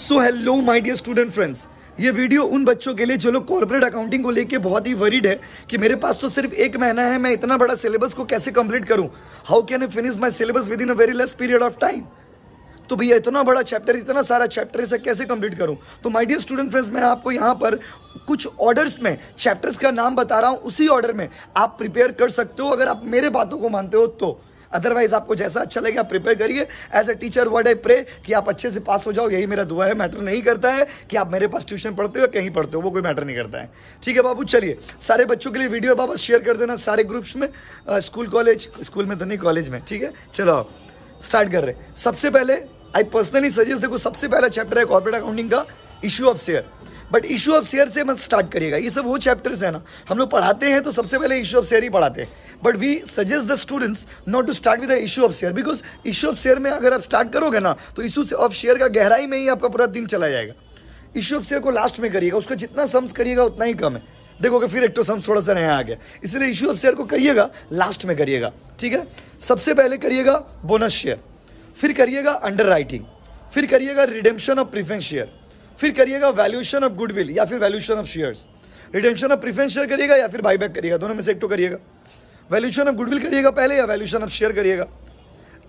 so hello my dear student friends ये video उन बच्चों के लिए जो लोग कॉर्पोरेट अकाउंटिंग को लेके बहुत ही वरीड है कि मेरे पास तो सिर्फ एक महीना है मैं इतना बड़ा सिलेबस को कैसे कंप्लीट करूं how can I finish my syllabus within a very less period of time तो भैया इतना बड़ा चैप्टर इतना सारा चैप्टर इसे कैसे कंप्लीट करूं तो माय डियर स्टूडेंट फ्रेंड्स मैं आपको यहाँ पर कुछ ऑर्डर्स में चैप्टर्स का नाम बता रहा हूँ उसी ऑर्डर में आप प्रिपेयर कर सकते हो अगर आप मेरे बातों को मानते हो तो अदरवाइज आपको जैसा अच्छा लगे आप प्रिपेयर करिए as a teacher word I pray कि आप अच्छे से पास हो जाओ यही मेरा दुआ है मैटर नहीं करता है कि आप मेरे पास ट्यूशन पढ़ते हो कहीं पढ़ते हो वो कोई मैटर नहीं करता है ठीक है बाबू चलिए सारे बच्चों के लिए वीडियो बाबा शेयर कर देना सारे ग्रुप्स में स्कूल कॉलेज स्कूल में तो नहीं कॉलेज में ठीक है चलो स्टार्ट कर रहे सबसे पहले आई पर्सनली सजेस्ट देखो सबसे पहला चैप्टर है कॉर्पोरेट अकाउंटिंग का issue of share but issue of share से मत स्टार्ट करिएगा ये सब वो चैप्टर्स है ना हम लोग पढ़ाते हैं तो सबसे पहले इशू ऑफ शेयर ही पढ़ाते हैं but we suggest the students not to start with the issue of share because issue of share में अगर आप स्टार्ट करोगे ना तो इशू ऑफ शेयर का गहराई में ही आपका पूरा दिन चला जाएगा इशू ऑफ शेयर को लास्ट में करिएगा उसका जितना सम्स करिएगा उतना ही कम है देखोगे फिर एक तो सम्स थोड़ा सा नया आ गया इसलिए इशू ऑफ शेयर को करिएगा लास्ट में करिएगा ठीक है सबसे पहले करिएगा बोनस शेयर फिर करिएगा अंडर राइटिंग फिर करिएगा रिडेम्पशन ऑफ प्रिफेंस शेयर फिर करिएगा वैल्यूशन ऑफ गुडविल या फिर valuation of shares retention of preference share करिएगा या फिर बाईबैक करिएगा दोनों में से एक तो करिएगा वैल्यूशन ऑफ गुडविल करिएगा पहले या वैल्यूशन ऑफ शेयर करिएगा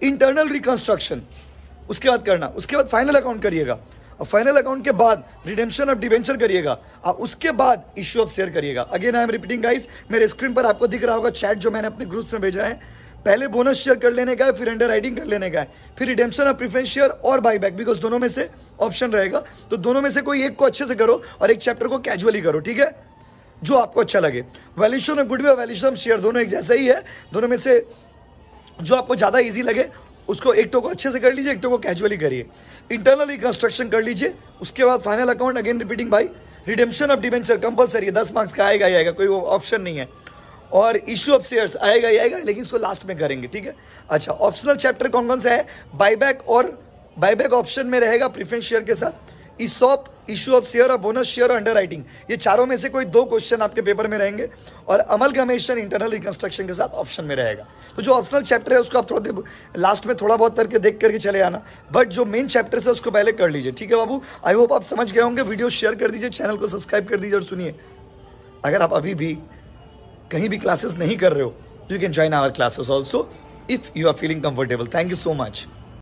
इंटरनल रिकंस्ट्रक्शन उसके बाद करना उसके बाद फाइनल अकाउंट करिएगा और फाइनल अकाउंट के बाद रिडेम्पशन ऑफ डिवेंचर करिएगा और उसके बाद इश्यू ऑफ शेयर करिएगा again I am repeating guys मेरे स्क्रीन पर आपको दिख रहा होगा चैट जो मैंने अपने ग्रुप्स में भेजा है पहले बोनस शेयर कर लेने का है फिर अंडर राइटिंग कर लेने का है फिर रिडेम्पशन ऑफ प्रिफेंस शेयर और बाई बैक बिकॉज दोनों में से ऑप्शन रहेगा तो दोनों में से कोई एक को अच्छे से करो और एक चैप्टर को कैजुअली करो ठीक है जो आपको अच्छा लगे valuation of goodwill valuation of share दोनों एक जैसा ही है दोनों में से जो आपको ज़्यादा ईजी लगे उसको एक टो तो को अच्छे से कर लीजिए एक टो तो को कैजुअली करिए इंटरनल रिकंस्ट्रक्शन कर लीजिए उसके बाद फाइनल अकाउंट अगेन रिपीटिंग भाई रिडेम्पशन ऑफ डिवेंचर कंपलसरी है दस मार्क्स का आएगा ही आएगा कोई ऑप्शन नहीं है और इश्यू ऑफ शेयर्स आएगा ही आएगा लेकिन इसको लास्ट में करेंगे ठीक है अच्छा ऑप्शनल चैप्टर कौन कौन सा है बाईबैक और बाईबैक ऑप्शन में रहेगा प्रिफरेंस शेयर के साथ इसॉप इश्यू ऑफ शेयर और बोनस शेयर और अंडर राइटिंग ये चारों में से कोई दो क्वेश्चन आपके पेपर में रहेंगे और अमल गमेशन इंटरनल रिकंस्ट्रक्शन के साथ ऑप्शन में रहेगा तो जो ऑप्शनल चैप्टर है उसको आप थोड़ा देर लास्ट में थोड़ा बहुत करके देख करके चले आना बट जो मेन चैप्टर है उसको पहले कर लीजिए ठीक है बाबू आई होप आप समझ गए होंगे वीडियो शेयर कर दीजिए चैनल को सब्सक्राइब कर दीजिए और सुनिए अगर आप अभी भी कहीं भी क्लासेस नहीं कर रहे हो you can join our classes also if you are feeling comfortable thank you so much